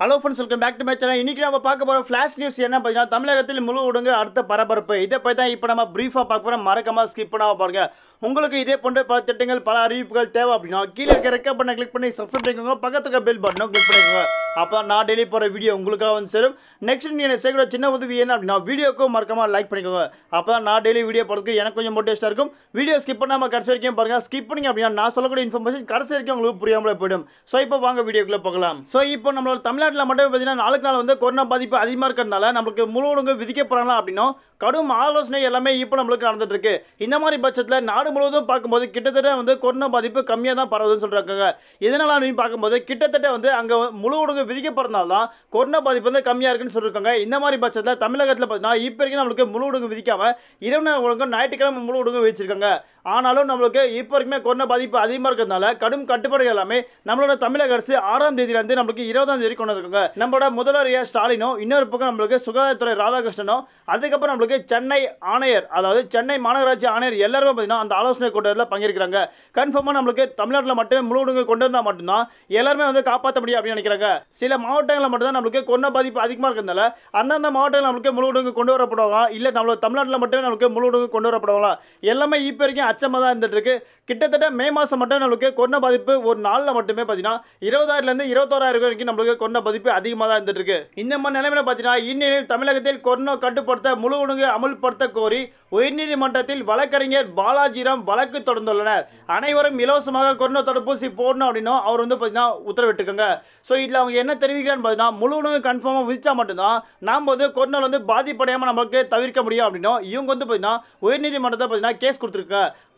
hello friends welcome back to my channel இன்றைக்கி நம்ம பார்க்க போகிற ஃப்ளாஷ் நியூஸ் என்ன பார்த்தீங்கன்னா தமிழகத்தில் முழு ஒடுங்கு அடுத்த பரபரப்பு இதை பற்றி தான் இப்போ நம்ம ப்ரீஃபாக பார்க்க போகிறோம் மறக்காமல் ஸ்கிப் பண்ணாமல் பாருங்கள் உங்களுக்கு இதே போன்ற பல திட்டங்கள் பல அறிவிப்புகள் தேவை அப்படின்னா கீழே இருக்க ரெக்கப் பண்ண கிளிக் பண்ணி சப்ஸ்கிரைப் பண்ணிக்கோங்க பக்கத்துக்கு பெல் பட்டனும் கிளிக் பண்ணிக்கோங்க அப்போ நான் டெய்லி போகிற வீடியோ உங்களுக்காக வந்து சேரும் நெக்ஸ்ட் நீங்கள் சேர்க்குற சின்ன உதவி என்ன அப்படின்னா வீடியோக்கும் மறக்காமல் லைக் பண்ணிக்கோங்க அப்போ நான் டெய்லி வீடியோ போகிறதுக்கு எனக்கு கொஞ்சம் மோட்டிவேஸ்ட்டாக இருக்கும் வீடியோ ஸ்கிப் பண்ணாமல் கடைசி வரைக்கும் பாருங்கள் ஸ்கிப் பண்ணிங்க அப்படின்னா நான் சொல்லக்கூடிய இன்ஃபர்மேஷன் கடைசி வரைக்கும் உங்களுக்கு புரியாமல் போயிடும் ஸோ இப்போ வாங்க வீடியோக்குள்ளே பார்க்கலாம் ஸோ இப்போ நம்மளோட தமிழ் தமிழ்நாட்டில் மட்டும் பார்த்தீங்கன்னா நாளுக்கு நாள் வந்து கொரோனா பாதிப்பு அதிகமாக இருக்கிறதுனால நம்மளுக்கு முழு ஒழுங்கு விதிக்கப்படலாம் அப்படின்னா கடும் ஆலோசனை எல்லாமே இப்போ நம்மளுக்கு இருக்கு இந்த மாதிரி பட்சத்தில் நாடு முழுவதும் பார்க்கும்போது கிட்டத்தட்ட வந்து கொரோனா பாதிப்பு கம்மியாக தான் பரவுதுன்னு சொல்கிறாங்க இதனால் அப்படின்னு பார்க்கும்போது கிட்டத்தட்ட வந்து அங்கே முழு ஒழுங்கு விதிக்கப்படுறதுனால தான் கொரோனா பாதிப்பு வந்து கம்மியாக இருக்குன்னு சொல்லியிருக்காங்க இந்த மாதிரி பட்சத்தில் தமிழகத்தில் பார்த்தீங்கன்னா இப்போ வரைக்கும் நம்மளுக்கு முழு ஒழுங்கு விதிக்காமல் இரவு நேரம் ஒழுங்கு ஞாயிற்றுக்கிழமை முழு ஒழுங்கு வச்சிருக்காங்க ஆனாலும் நம்மளுக்கு இப்போ வரைக்குமே கொரோனா பாதிப்பு அதிகமாக இருக்கிறதுனால கடும் கட்டுப்பாடுகள் எல்லாமே நம்மளோட தமிழக அரசு ஆறாம் தேதியிலேருந்து நம்மளுக்கு இருபதாம் தேதி கொண்டு இருக்காங்க நம்மளோட முதல்வர் ஏ ஸ்டாலினும் இன்னொரு பக்கம் நம்மளுக்கு சுகாதாரத்துறை ராதாகிருஷ்ணனும் அதுக்கப்புறம் நம்மளுக்கு சென்னை ஆணையர் அதாவது சென்னை மாநகராட்சி ஆணையர் எல்லாருமே பார்த்தீங்கன்னா அந்த ஆலோசனை கூட்டத்தில் பங்கேற்கிறாங்க கன்ஃபார்மாக நம்மளுக்கு தமிழ்நாட்டில் மட்டுமே முழு ஊடுங்க கொண்டு வந்தால் மட்டும்தான் எல்லாருமே வந்து காப்பாற்ற முடியும் அப்படின்னு நினைக்கிறாங்க சில மாவட்டங்களில் மட்டும்தான் நம்மளுக்கு கொரோனா பாதிப்பு அதிகமாக இருக்கிறதால அந்தந்த மாவட்டங்கள் நம்மளுக்கு முழு ஊடுங்க கொண்டு வரப்படுவாங்க இல்லை நம்மளோட தமிழ்நாட்டில் மட்டுமே நமக்கு முழு ஊடுங்க கொண்டு வரப்படுவாங்களா எல்லாமே இப்போ வரைக்கும் அச்சமாக தான் இருந்துட்டு இருக்கு கிட்டத்தட்ட மே மாதம் மட்டும் நம்மளுக்கு கொரோனா பாதிப்பு ஒரு நாளில் மட்டுமே பார்த்தீங்கன்னா இருபதாயிரத்துலேருந்து இருபத்தோராயிரம் வரைக்கும் நம்மளுக்கு கொரோனா மதிப்பு அதிகமாக தான் இருந்துட்டு இருக்கு இந்த மாதிரி நிலைமையில பார்த்தீங்கன்னா இந்நிலையில் தமிழகத்தில் கொரோனா கட்டுப்படுத்த முழு உணவு அமல்படுத்த கோரி உயர்நீதிமன்றத்தில் வழக்கறிஞர் பாலாஜிராம் வழக்கு தொடர்ந்துள்ளனர் அனைவரும் இலவசமாக கொரோனா தடுப்பூசி போடணும் அப்படின்னும் அவர் வந்து பார்த்தீங்கன்னா உத்தரவிட்டுருக்காங்க ஸோ இதில் அவங்க என்ன தெரிவிக்கிறான்னு பார்த்தீங்கன்னா முழு உணவு கன்ஃபார்மாக விதித்தா மட்டும்தான் நாம் வந்து கொரோனா வந்து பாதிப்படையாமல் நமக்கு தவிர்க்க முடியும் அப்படின்னும் இவங்க வந்து பார்த்தீங்கன்னா உயர்நீதிமன்றத்தை பார்த்தீங்கன்னா கேஸ் கொடுத்துருக்காங்க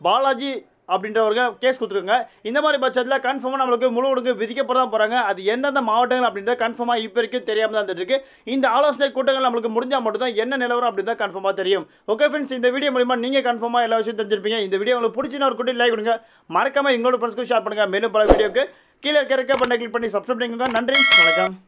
பாலாஜி அப்படின்றவங்க கேஸ் கொடுத்துருங்க இந்த மாதிரி பட்சத்தில் கன்ஃபார்மாக நம்மளுக்கு முழு ஒடுக்கு விதிக்கப்பட போகிறாங்க அது எந்தெந்த மாவட்டங்கள் அப்படின்றத கன்ஃபார்மாக இப்போ வரைக்கும் தெரியாமல் தான் இருக்கு இந்த ஆலோசனை கூட்டங்கள் நம்மளுக்கு முடிஞ்சால் மட்டும்தான் என்ன நிலவரம் தான் கன்ஃபார்மாக தெரியும் ஓகே ஃப்ரெண்ட்ஸ் இந்த வீடியோ மூலியமாக நீங்கள் கன்ஃபார்மாக எல்லா விஷயம் தெரிஞ்சிருப்பீங்க இந்த வீடியோ உங்களுக்கு பிடிச்சினா ஒரு குட்டி லைக் கொடுங்க மறக்காமல் எங்களோட ஃப்ரெண்ட்ஸ்க்கு ஷேர் பண்ணுங்கள் மேலும் பல வீடியோக்கு கீழே இருக்கிற பட்டனை கிளிக் பண்ணி சப்ஸ்கிரைப் பண்ணிக்கோங்க நன்றி வணக்கம்